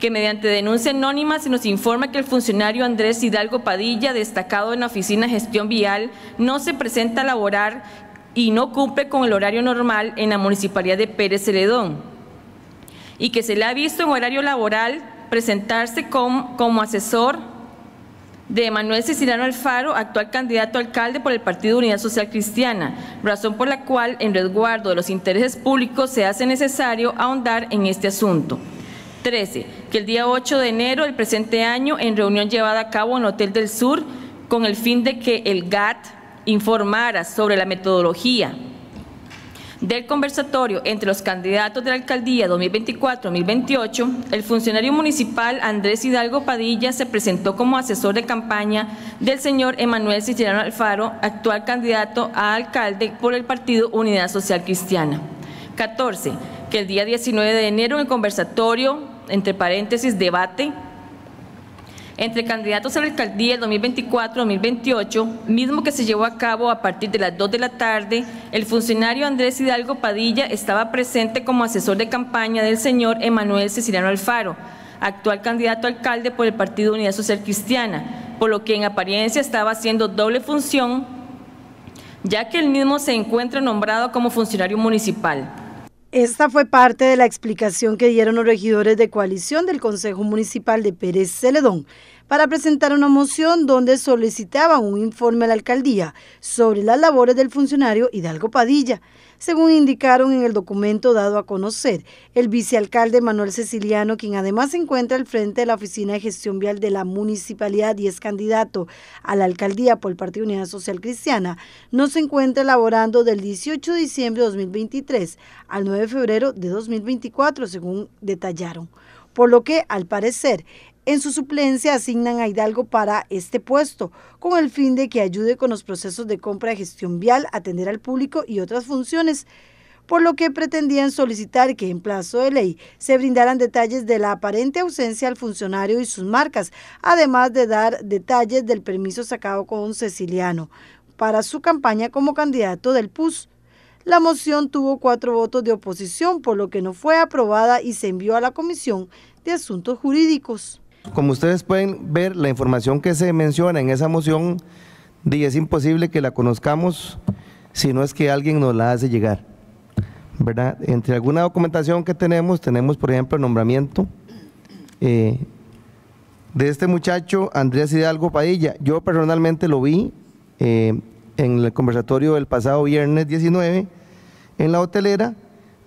que mediante denuncia anónima se nos informa que el funcionario Andrés Hidalgo Padilla, destacado en la Oficina Gestión Vial, no se presenta a laborar y no cumple con el horario normal en la Municipalidad de Pérez Celedón y que se le ha visto en horario laboral presentarse como, asesor de Manuel Ceciliano Alfaro, actual candidato a alcalde por el Partido Unidad Social Cristiana, razón por la cual en resguardo de los intereses públicos se hace necesario ahondar en este asunto. 13. Que el día 8 de enero del presente año, en reunión llevada a cabo en Hotel del Sur, con el fin de que el GAT informara sobre la metodología del conversatorio entre los candidatos de la alcaldía 2024-2028, el funcionario municipal Andrés Hidalgo Padilla se presentó como asesor de campaña del señor Emanuel Cicerano Alfaro, actual candidato a alcalde por el partido Unidad Social Cristiana. 14. Que el día 19 de enero en el conversatorio entre paréntesis, debate, entre candidatos a la alcaldía del 2024-2028, mismo que se llevó a cabo a partir de las 2 de la tarde, el funcionario Andrés Hidalgo Padilla estaba presente como asesor de campaña del señor Emanuel Ceciliano Alfaro, actual candidato a alcalde por el Partido Unidad Social Cristiana, por lo que en apariencia estaba haciendo doble función, ya que él mismo se encuentra nombrado como funcionario municipal. Esta fue parte de la explicación que dieron los regidores de coalición del Consejo Municipal de Pérez Celedón para presentar una moción donde solicitaba un informe a la alcaldía sobre las labores del funcionario Hidalgo Padilla. Según indicaron en el documento dado a conocer, el vicealcalde Manuel Ceciliano, quien además se encuentra al frente de la Oficina de Gestión Vial de la Municipalidad y es candidato a la alcaldía por el Partido Unidad Social Cristiana, no se encuentra elaborando del 18 de diciembre de 2023 al 9 de febrero de 2024, según detallaron por lo que, al parecer, en su suplencia asignan a Hidalgo para este puesto, con el fin de que ayude con los procesos de compra, y gestión vial, atender al público y otras funciones por lo que pretendían solicitar que en plazo de ley se brindaran detalles de la aparente ausencia al funcionario y sus marcas, además de dar detalles del permiso sacado con Ceciliano para su campaña como candidato del PUS. La moción tuvo cuatro votos de oposición, por lo que no fue aprobada y se envió a la Comisión de Asuntos Jurídicos. Como ustedes pueden ver, la información que se menciona en esa moción es imposible que la conozcamos si no es que alguien nos la hace llegar. ¿verdad? Entre alguna documentación que tenemos, tenemos por ejemplo el nombramiento eh, de este muchacho, Andrés Hidalgo Padilla. Yo personalmente lo vi eh, en el conversatorio del pasado viernes 19 en la hotelera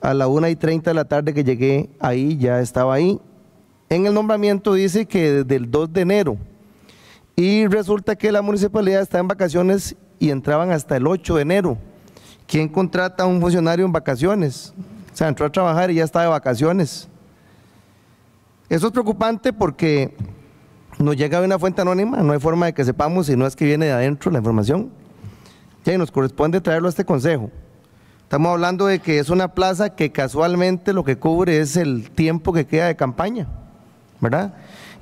a la 1 y 30 de la tarde que llegué ahí, ya estaba ahí en el nombramiento dice que desde el 2 de enero. Y resulta que la municipalidad está en vacaciones y entraban hasta el 8 de enero. ¿Quién contrata a un funcionario en vacaciones? O sea, entró a trabajar y ya está de vacaciones. Eso es preocupante porque nos llega de una fuente anónima, no hay forma de que sepamos si no es que viene de adentro la información. Ya nos corresponde traerlo a este consejo. Estamos hablando de que es una plaza que casualmente lo que cubre es el tiempo que queda de campaña. ¿verdad?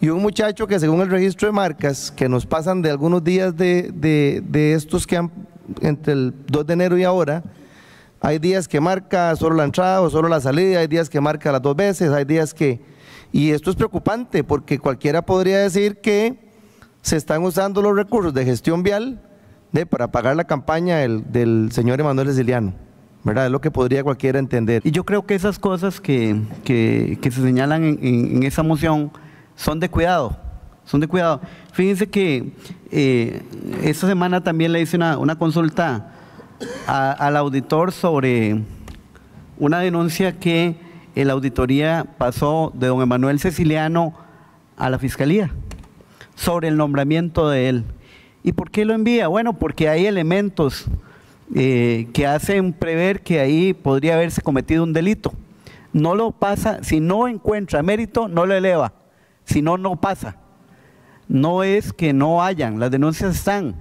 Y un muchacho que según el registro de marcas, que nos pasan de algunos días de, estos que han, entre el 2 de enero y ahora, hay días que marca solo la entrada o solo la salida, hay días que marca las dos veces, hay días que... Y esto es preocupante porque cualquiera podría decir que se están usando los recursos de gestión vial de, para pagar la campaña del, señor Emanuel Siciliano. ¿verdad? Es lo que podría cualquiera entender. Y yo creo que esas cosas que, se señalan en, esa moción son de cuidado, son de cuidado. Fíjense que eh, esta semana también le hice una, una consulta al auditor sobre una denuncia que la auditoría pasó de don Emanuel Ceciliano a la fiscalía sobre el nombramiento de él. ¿Y por qué lo envía? Bueno, porque hay elementos eh, que hacen prever que ahí podría haberse cometido un delito. No lo pasa, si no encuentra mérito, no lo eleva, si no, no pasa. No es que no hayan, las denuncias están,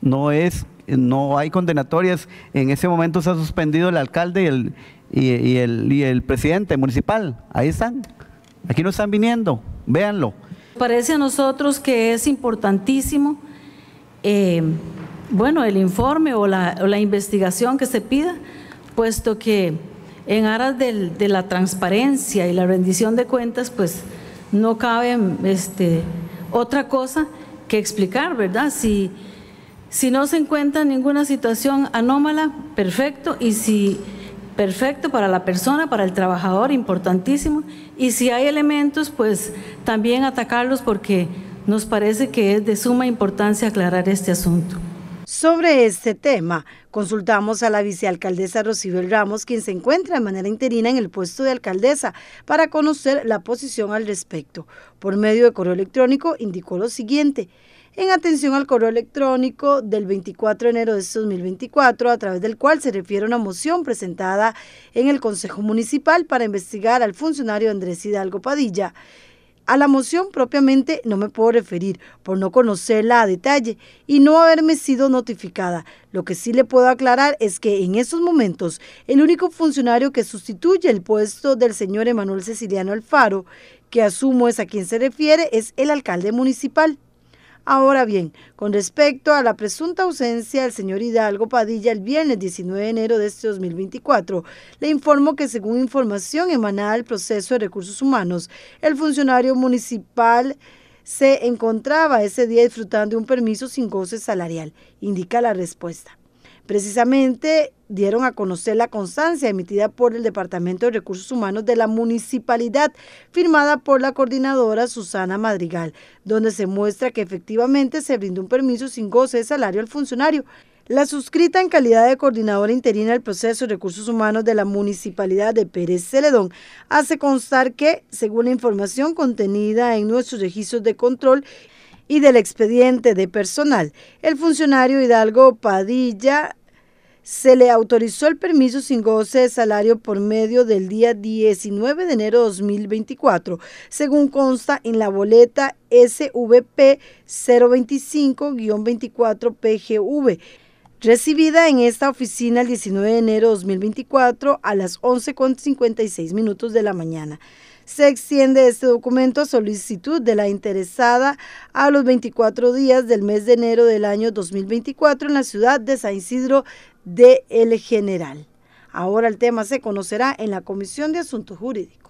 no es, no hay condenatorias, en ese momento se ha suspendido el alcalde y el, presidente municipal, ahí están, aquí no están viniendo, véanlo. Parece a nosotros que es importantísimo eh, bueno, el informe o la, investigación que se pida, puesto que en aras de la transparencia y la rendición de cuentas, pues no cabe este, otra cosa que explicar, ¿verdad? Si, si no se encuentra ninguna situación anómala, perfecto, y si perfecto para la persona, para el trabajador, importantísimo, y si hay elementos, pues también atacarlos porque nos parece que es de suma importancia aclarar este asunto. Sobre este tema, consultamos a la vicealcaldesa Rocibel Ramos, quien se encuentra de manera interina en el puesto de alcaldesa, para conocer la posición al respecto. Por medio de correo electrónico indicó lo siguiente. En atención al correo electrónico del 24 de enero de 2024, este a través del cual se refiere a una moción presentada en el Consejo Municipal para investigar al funcionario Andrés Hidalgo Padilla, a la moción propiamente no me puedo referir por no conocerla a detalle y no haberme sido notificada. Lo que sí le puedo aclarar es que en esos momentos el único funcionario que sustituye el puesto del señor Emanuel Ceciliano Alfaro, que asumo es a quien se refiere, es el alcalde municipal. Ahora bien, con respecto a la presunta ausencia del señor Hidalgo Padilla el viernes 19 de enero de este 2024, le informo que según información emanada del proceso de recursos humanos, el funcionario municipal se encontraba ese día disfrutando de un permiso sin goce salarial, indica la respuesta. Precisamente dieron a conocer la constancia emitida por el Departamento de Recursos Humanos de la Municipalidad, firmada por la coordinadora Susana Madrigal, donde se muestra que efectivamente se brindó un permiso sin goce de salario al funcionario. La suscrita en calidad de coordinadora interina del proceso de recursos humanos de la Municipalidad de Pérez Celedón hace constar que, según la información contenida en nuestros registros de control, y del expediente de personal. El funcionario Hidalgo Padilla se le autorizó el permiso sin goce de salario por medio del día 19 de enero de 2024, según consta en la boleta SVP 025-24PGV recibida en esta oficina el 19 de enero de 2024 a las 11.56 minutos de la mañana. Se extiende este documento a solicitud de la interesada a los 24 días del mes de enero del año 2024 en la ciudad de San Isidro de El General. Ahora el tema se conocerá en la Comisión de Asuntos Jurídicos.